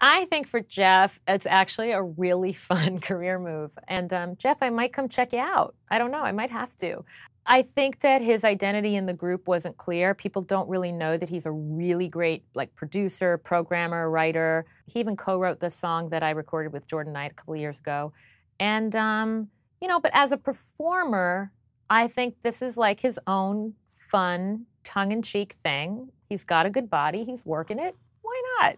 I think for Jeff, it's actually a really fun career move. And um, Jeff, I might come check you out. I don't know, I might have to. I think that his identity in the group wasn't clear. People don't really know that he's a really great like producer, programmer, writer. He even co-wrote the song that I recorded with Jordan Knight a couple years ago. And um, you know, but as a performer, I think this is like his own fun, tongue-in-cheek thing. He's got a good body. He's working it. Why not?